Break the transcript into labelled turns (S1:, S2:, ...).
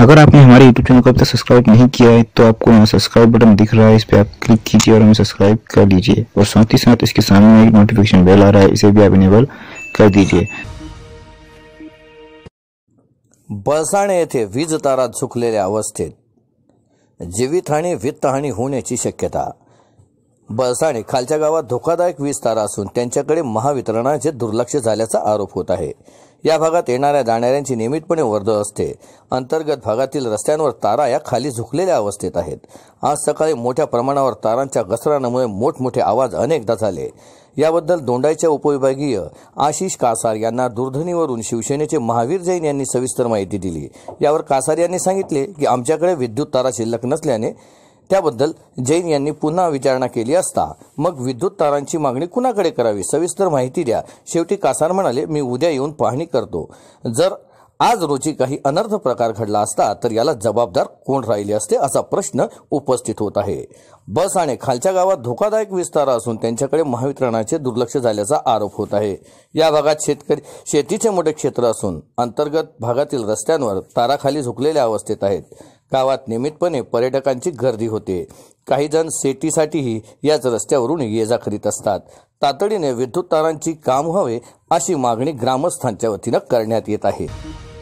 S1: अगर आपने हमारे YouTube चैनल को अब तक सब्सक्राइब नहीं किया है तो आपको यहाँ सब्सक्राइब बटन दिख रहा है इस पर आप क्लिक कीजिए और हमें सब्सक्राइब कर लीजिए और साथ ही साथ इसके सामने एक नोटिफिकेशन बेल आ रहा है इसे भी आप इनेबल कर दीजिए
S2: बळसाणे येथे वीज तारा झुकलेल्या अवस्थेत जीवितहानी वित्तहानी होण्याची शक्यता बसाणे खालच्या गावात धोकादायक वीज तारा असून त्यांच्याकडे महावितरणाचे दुर्लक्ष झाल्याचा आरोप होत आहे या भागात येणाऱ्या जाणाऱ्यांची नियमितपणे वर्दळ असते अंतर्गत भागातील रस्त्यांवर तारा या खाली झुकलेल्या अवस्थेत आहेत आज सकाळी मोठ्या प्रमाणावर तारांच्या घसरणामुळे मोठमोठे आवाज अनेकदा झाले याबद्दल दोंडाईच्या उपविभागीय आशिष कासार यांना दूरध्वनीवरून शिवसेनेचे महावीर जैन यांनी सविस्तर माहिती दिली यावर कासार यांनी सांगितले की आमच्याकडे विद्युत तारा शिल्लक नसल्याने त्याबद्दल जैन यांनी पुन्हा विचारणा केली असता मग विद्युत तारांची मागणी कुणाकडे करावी सविस्तर माहिती द्या शेवटी कासार म्हणाले मी उद्या येऊन पाहणी करतो जर आज रोजी काही अनर्थ प्रकार घडला असता तर याला जबाबदार कोण राहिले असते असा प्रश्न उपस्थित होत आहे बस आणि खालच्या गावात धोकादायक विस्तार असून त्यांच्याकडे महावितरणाचे दुर्लक्ष झाल्याचा आरोप होत आहे या भागात शेतकरी शेतीचे मोठे क्षेत्र असून अंतर्गत भागातील रस्त्यांवर ताराखाली झुकलेल्या अवस्थेत आहेत गावात नियमितपणे पर्यटकांची गर्दी होते काही जण शेतीसाठीही याच रस्त्यावरून ये जा करीत असतात तातडीने विद्युत तारांची काम व्हावे अशी मागणी ग्रामस्थांच्या वतीनं करण्यात येत आहे